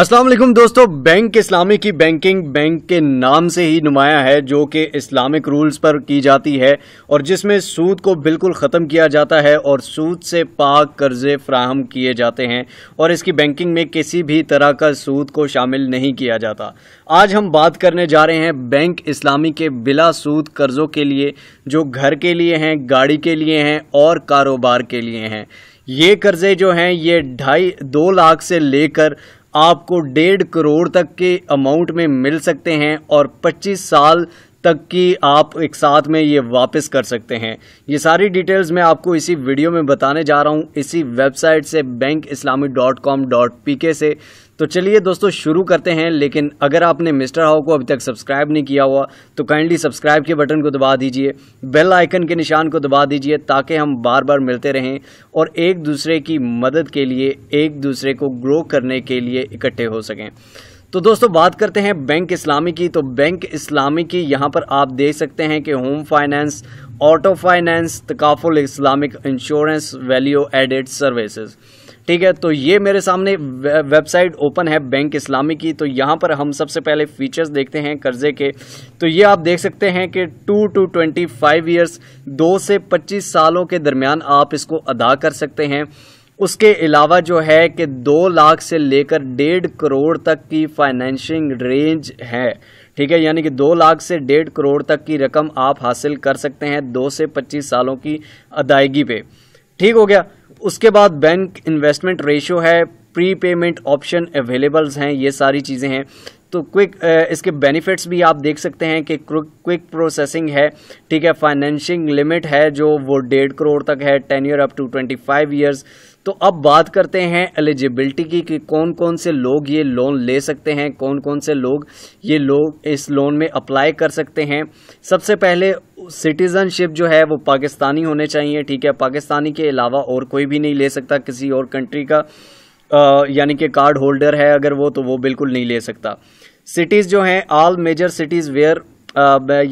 अस्सलाम वालेकुम दोस्तों बैंक इस्लामी की बैंकिंग बैंक के नाम से ही नुमाया है जो कि इस्लामिक रूल्स पर की जाती है और जिसमें सूद को बिल्कुल ख़त्म किया जाता है और सूद से पाक कर्जे फ्राहम किए जाते हैं और इसकी बैंकिंग में किसी भी तरह का सूद को शामिल नहीं किया जाता आज हम बात करने जा रहे हैं बैंक इस्लामी के बिला सूद कर्ज़ों के लिए जो घर के लिए हैं गाड़ी के लिए हैं और कारोबार के लिए हैं ये कर्ज़े जो हैं ये ढाई दो लाख से लेकर आपको डेढ़ करोड़ तक के अमाउंट में मिल सकते हैं और 25 साल तक की आप एक साथ में ये वापस कर सकते हैं ये सारी डिटेल्स मैं आपको इसी वीडियो में बताने जा रहा हूँ इसी वेबसाइट से bank Islami dot com dot P K से तो चलिए दोस्तों शुरू करते हैं लेकिन अगर आपने मिस्टर हाउ को अभी तक सब्सक्राइब नहीं किया हुआ तो काइंडली सब्सक्राइब के बटन को दबा दीजिए बेल आइकन के निशान को दबा दीजिए ताकि हम बार बार मिलते रहें और एक दूसरे की मदद के लिए एक दूसरे को ग्रो करने के लिए इकट्ठे हो सकें तो दोस्तों बात करते हैं बैंक इस्लामी की तो बैंक इस्लामी की यहाँ पर आप देख सकते हैं कि होम फाइनेंस ऑटो फाइनेंस तकाफुल Islamic insurance value added services ठीक है तो ये मेरे सामने वेबसाइट ओपन है बैंक इस्लामी की तो यहाँ पर हम सबसे पहले फीचर्स देखते हैं कर्जे के तो ये आप देख सकते हैं कि two two twenty five years दो से पच्चीस सालों के दरमियान आप इसको अदा कर सकते हैं उसके अलावा जो है कि दो लाख से लेकर डेढ़ करोड़ तक की फाइनेंशिंग रेंज है ठीक है यानी कि दो लाख से डेढ़ करोड़ तक की रकम आप हासिल कर सकते हैं दो से पच्चीस सालों की अदायगी पे ठीक हो गया उसके बाद बैंक इन्वेस्टमेंट रेशियो है प्री पेमेंट ऑप्शन अवेलेबल्स हैं ये सारी चीज़ें हैं तो क्विक uh, इसके बेनिफिट्स भी आप देख सकते हैं कि क्विक प्रोसेसिंग है ठीक है फाइनेंशिंग लिमिट है जो वो डेढ़ करोड़ तक है ten year up to twenty five years तो अब बात करते हैं एलिजिबिलिटी की कि कौन कौन से लोग ये लोन ले सकते हैं कौन कौन से लोग ये लोग इस लोन में अप्लाई कर सकते हैं सबसे पहले सिटीज़नशिप जो है वो पाकिस्तानी होने चाहिए ठीक है पाकिस्तानी के अलावा और कोई भी नहीं ले सकता किसी और कंट्री का यानी कि कार्ड होल्डर है अगर वो तो वो बिल्कुल नहीं ले सकता सिटीज़ जो हैं आल मेजर सिटीज़ वेयर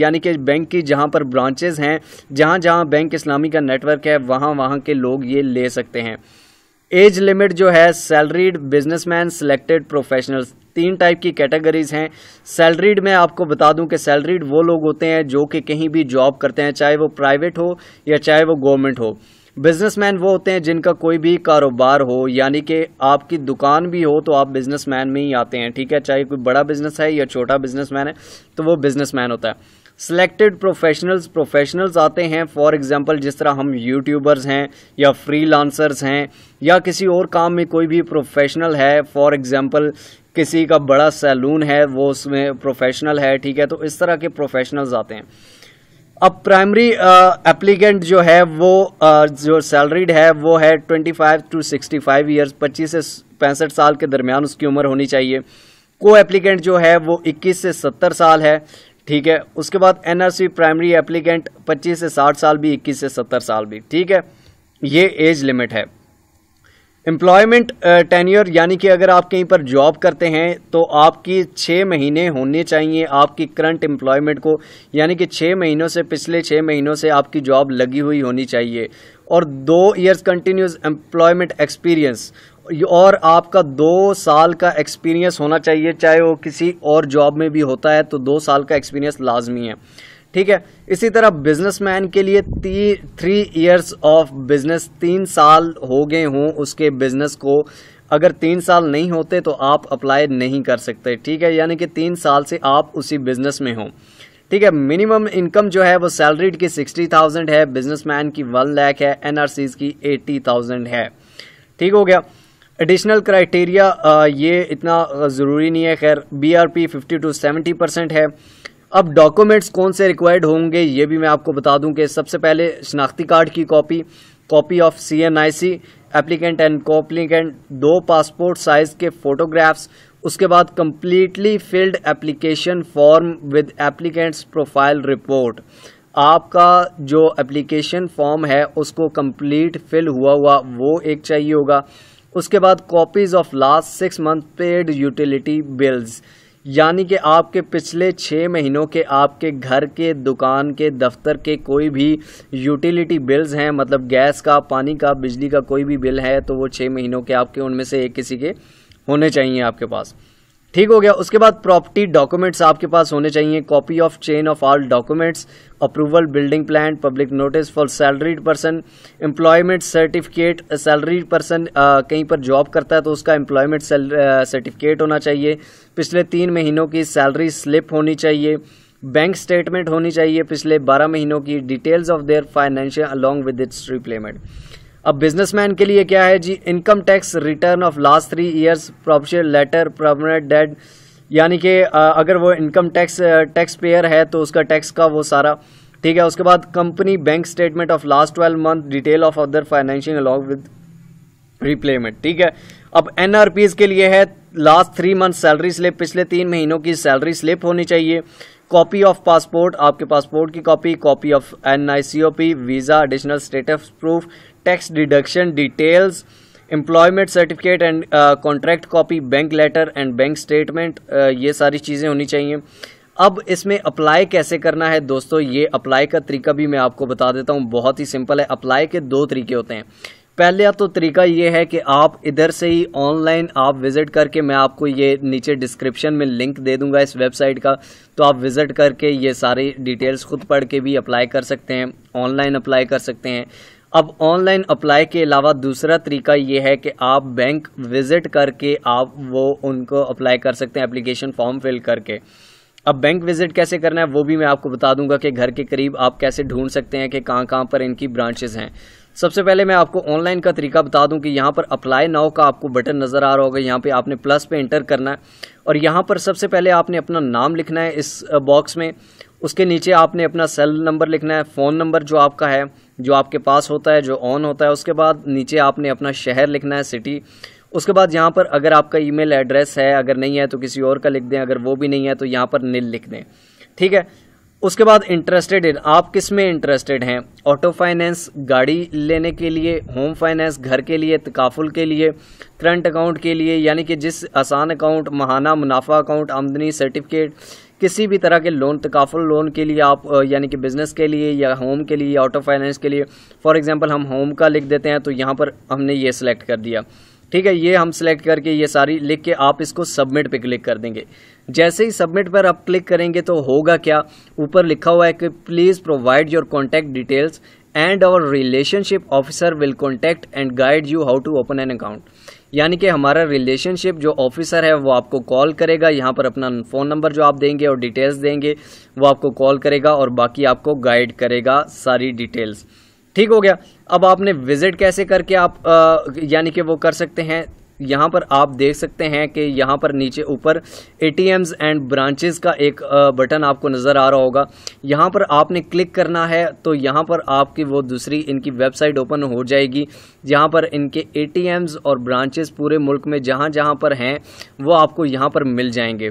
यानी कि बैंक की जहाँ पर ब्रांचेज़ हैं जहाँ जहाँ बैंक इस्लामी का नेटवर्क है वहाँ वहाँ के लोग ये ले सकते हैं एज लिमिट जो है सैलरीड बिजनेसमैन सिलेक्टेड प्रोफेशनल्स तीन टाइप की कैटेगरीज हैं सैलरीड में आपको बता दूं कि सैलरीड वो लोग होते हैं जो कि कहीं भी जॉब करते हैं चाहे वो प्राइवेट हो या चाहे वो गवर्नमेंट हो बिजनेसमैन वो होते हैं जिनका कोई भी कारोबार हो यानी कि आपकी दुकान भी हो तो आप बिजनेसमैन में ही आते हैं ठीक है चाहे कोई बड़ा बिजनेस है या छोटा बिजनेसमैन है तो वो बिजनेसमैन होता है सिलेक्टेड प्रोफेशनल्स प्रोफेशनल्स आते हैं फॉर एग्जांपल जिस तरह हम यूट्यूबर्स हैं या फ्रीलांसर्स हैं या किसी और काम में कोई भी प्रोफेशनल है फॉर एग्जांपल किसी का बड़ा सैलून है वो उसमें प्रोफेशनल है ठीक है तो इस तरह के प्रोफेशनल्स आते हैं अब प्राइमरी एप्लीकेंट uh, जो है वो uh, जो सैलरीड है वो है twenty five to sixty five years पच्चीस से पैंसठ साल के दरमियान उसकी उम्र होनी चाहिए को एप्लीकेंट जो है वो इक्कीस से सत्तर साल है ठीक है उसके बाद एनआरसी प्राइमरी एप्लीकेंट पच्चीस से साठ साल भी इक्कीस से सत्तर साल भी ठीक है ये एज लिमिट है एम्प्लॉयमेंट टेन्योर uh, यानी कि अगर आप कहीं पर जॉब करते हैं तो आपकी छः महीने होने चाहिए आपकी करंट एम्प्लॉयमेंट को यानी कि छः महीनों से पिछले छः महीनों से आपकी जॉब लगी हुई होनी चाहिए और दो ईयर्स कंटिन्यूस एम्प्लॉयमेंट एक्सपीरियंस और आपका दो साल का एक्सपीरियंस होना चाहिए चाहे वो किसी और जॉब में भी होता है तो दो साल का एक्सपीरियंस लाजमी है ठीक है इसी तरह बिजनेसमैन के लिए ती, थ्री इयर्स ऑफ बिजनेस तीन साल हो गए हों उसके बिजनेस को अगर तीन साल नहीं होते तो आप अप्लाई नहीं कर सकते ठीक है यानी कि तीन साल से आप उसी बिजनेस में हों ठीक है मिनिमम इनकम जो है वो सैलरीड की सिक्सटी थाउजेंड है बिजनेसमैन की वन लैख है एनआरसीज की एट्टी थाउजेंड है ठीक हो गया एडिशनल क्राइटेरिया ये इतना ज़रूरी नहीं है खैर BRP fifty to seventy percent है अब डॉक्यूमेंट्स कौन से रिक्वायर्ड होंगे ये भी मैं आपको बता दूं कि सबसे पहले शनाख्ती कार्ड की copy copy of C N I C applicant and co-applicant दो पासपोर्ट साइज के फोटोग्राफ्स उसके बाद completely filled application form with applicant's profile report आपका जो एप्लीकेशन फॉर्म है उसको कंप्लीट फिल हुआ हुआ वो एक चाहिए होगा उसके बाद copies of last six month paid utility bills यानी कि आपके पिछले छः महीनों के आपके घर के दुकान के दफ्तर के कोई भी यूटिलिटी बिल्स हैं मतलब गैस का पानी का बिजली का कोई भी बिल है तो वो छः महीनों के आपके उनमें से एक किसी के होने चाहिए आपके पास ठीक हो गया उसके बाद प्रॉपर्टी डॉक्यूमेंट्स आपके पास होने चाहिए copy of chain of all documents approval building plan public notice for salaried person employment certificate salaried person कहीं पर जॉब करता है तो उसका एम्प्लॉयमेंट सर्टिफिकेट होना चाहिए पिछले तीन महीनों की सैलरी स्लिप होनी चाहिए बैंक स्टेटमेंट होनी चाहिए पिछले बारह महीनों की details of their financial along with its replacement अब बिजनेसमैन के लिए क्या है जी income tax return of last three years profit letter permanent deed यानी कि अगर वो इनकम टैक्स टैक्स पेयर है तो उसका टैक्स का वो सारा ठीक है उसके बाद company bank statement of last twelve month detail of other financial along with replacement ठीक है अब एन के लिए है last three month salary slip पिछले तीन महीनों की सैलरी स्लिप होनी चाहिए कॉपी ऑफ पासपोर्ट आपके पासपोर्ट की copy copy of an visa additional status proof tax deduction details employment certificate and contract copy bank letter and bank statement ये सारी चीज़ें होनी चाहिए अब इसमें अप्लाई कैसे करना है दोस्तों ये अप्लाई का तरीका भी मैं आपको बता देता हूँ बहुत ही सिंपल है अप्लाई के दो तरीके होते हैं पहले तो तरीका ये है कि आप इधर से ही ऑनलाइन आप विज़िट करके मैं आपको ये नीचे डिस्क्रिप्शन में लिंक दे दूंगा इस वेबसाइट का तो आप विज़िट करके ये सारी डिटेल्स खुद पढ़ के भी अप्लाई कर सकते हैं ऑनलाइन अप्लाई कर सकते हैं अब ऑनलाइन अप्लाई के अलावा दूसरा तरीका ये है कि आप बैंक विज़िट करके आप वो उनको अप्लाई कर सकते हैं एप्लीकेशन फॉर्म फिल करके अब बैंक विज़िट कैसे करना है वो भी मैं आपको बता दूंगा कि घर के करीब आप कैसे ढूंढ सकते हैं कि कहाँ कहाँ पर इनकी ब्रांचेज़ हैं सबसे पहले मैं आपको ऑनलाइन का तरीका बता दूं कि यहाँ पर अप्लाई नाउ का आपको बटन नज़र आ रहा होगा यहाँ पे आपने प्लस पे इंटर करना है और यहाँ पर सबसे पहले आपने अपना नाम लिखना है इस बॉक्स में उसके नीचे आपने अपना सेल नंबर लिखना है फ़ोन नंबर जो आपका है जो आपके पास होता है जो ऑन होता है उसके बाद नीचे आपने अपना शहर लिखना है सिटी उसके बाद यहाँ पर अगर आपका ईमेल एड्रेस है अगर नहीं है तो किसी और का लिख दें अगर वो भी नहीं है तो यहाँ पर नील लिख दें ठीक है उसके बाद इंटरेस्टेड इन आप किस में इंटरेस्टेड हैं ऑटो फाइनेंस गाड़ी लेने के लिए होम फाइनेंस घर के लिए तकाफुल के लिए करंट अकाउंट के लिए यानी कि जिस आसान अकाउंट महाना मुनाफा अकाउंट आमदनी सर्टिफिकेट किसी भी तरह के लोन तकाफुल लोन के लिए आप यानी कि बिज़नेस के लिए या होम के लिए या ऑटो फाइनेंस के लिए फॉर एग्ज़ाम्पल हम होम का लिख देते हैं तो यहाँ पर हमने ये सिलेक्ट कर दिया ठीक है ये हम सिलेक्ट करके ये सारी लिख के आप इसको सबमिट पे क्लिक कर देंगे जैसे ही सबमिट पर आप क्लिक करेंगे तो होगा क्या ऊपर लिखा हुआ है कि please provide your contact details and our relationship officer will contact and guide you how to open an account यानी कि हमारा रिलेशनशिप जो ऑफिसर है वो आपको कॉल करेगा यहाँ पर अपना फ़ोन नंबर जो आप देंगे और डिटेल्स देंगे वो आपको कॉल करेगा और बाकी आपको गाइड करेगा सारी डिटेल्स ठीक हो गया अब आपने विज़िट कैसे करके आप यानी कि वो कर सकते हैं यहाँ पर आप देख सकते हैं कि यहाँ पर नीचे ऊपर ए एंड ब्रांचेस का एक बटन आपको नज़र आ रहा होगा यहाँ पर आपने क्लिक करना है तो यहाँ पर आपकी वो दूसरी इनकी वेबसाइट ओपन हो जाएगी जहाँ पर इनके ए और ब्रांचेस पूरे मुल्क में जहाँ जहाँ पर हैं वो आपको यहाँ पर मिल जाएंगे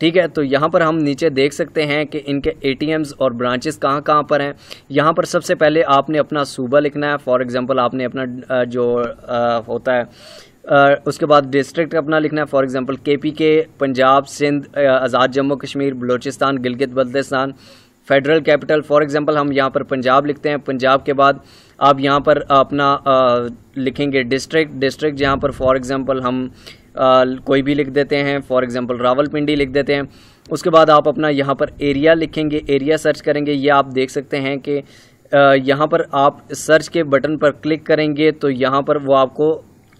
ठीक है तो यहाँ पर हम नीचे देख सकते हैं कि इनके ए और ब्रांचेस कहाँ कहाँ पर हैं यहाँ पर सबसे पहले आपने अपना सूबा लिखना है फॉर एग्ज़ाम्पल आपने अपना जो होता है उसके बाद डिस्ट्रिक्ट अपना लिखना है for example KPK Punjab Sindh Azad Jammu Kashmir Balochistan Gilgit Baltistan federal capital for example हम यहाँ पर पंजाब लिखते हैं पंजाब के बाद आप यहाँ पर अपना uh, लिखेंगे डिस्ट्रिक्ट डिस्ट्रिक्ट जहाँ पर फॉर एग्ज़ाम्पल हम uh, कोई भी लिख देते हैं फॉर एग्ज़ाम्पल रावलपिंडी लिख देते हैं उसके बाद आप अपना यहाँ पर एरिया लिखेंगे एरिया सर्च करेंगे ये आप देख सकते हैं कि uh, यहाँ पर आप सर्च के बटन पर क्लिक करेंगे तो यहाँ पर वो आपको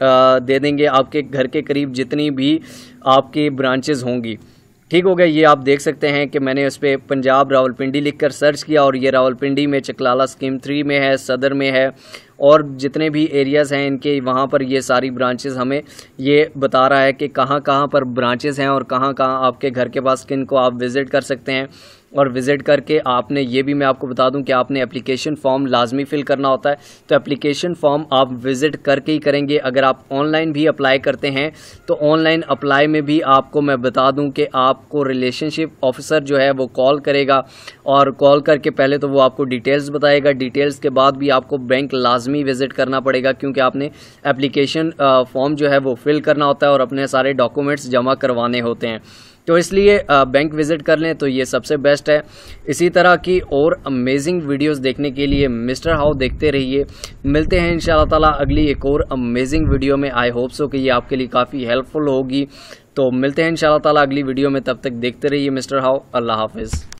दे देंगे आपके घर के करीब जितनी भी आपकी ब्रांचेज़ होंगी ठीक हो गया ये आप देख सकते हैं कि मैंने उस पर पंजाब रावलपिंडी लिखकर सर्च किया और ये रावलपिंडी में चकलाला स्कीम थ्री में है सदर में है और जितने भी एरियाज़ हैं इनके वहाँ पर ये सारी ब्रांचेज़ हमें ये बता रहा है कि कहाँ कहाँ पर ब्रांचेज़ हैं और कहाँ कहाँ आपके घर के पास किन को आप विज़िट कर सकते हैं और विज़िट करके आपने ये भी मैं आपको बता दूं कि आपने एप्लीकेशन फॉर्म लाजमी फ़िल करना होता है तो एप्लीकेशन फॉर्म आप विज़िट करके ही करेंगे अगर आप ऑनलाइन भी अप्लाई करते हैं तो ऑनलाइन अप्लाई में भी आपको मैं बता दूं कि आपको रिलेशनशिप ऑफिसर जो है वो कॉल करेगा और कॉल करके पहले तो वो आपको डिटेल्स बताएगा डिटेल्स के बाद भी आपको बैंक लाजमी विज़िट करना पड़ेगा क्योंकि आपने एप्लीकेशन फॉर्म जो है वो फिल करना होता है और अपने सारे डॉक्यूमेंट्स जमा करवाने होते हैं तो इसलिए बैंक विज़िट कर लें तो ये सबसे बेस्ट है इसी तरह की और अमेजिंग वीडियोस देखने के लिए मिस्टर हाउ देखते रहिए मिलते हैं इन ताला अगली एक और अमेजिंग वीडियो में आई होप सो कि ये आपके लिए काफ़ी हेल्पफुल होगी तो मिलते हैं इन ताला अगली वीडियो में तब तक देखते रहिए मिस्टर हाउ अल्लाह हाफिज़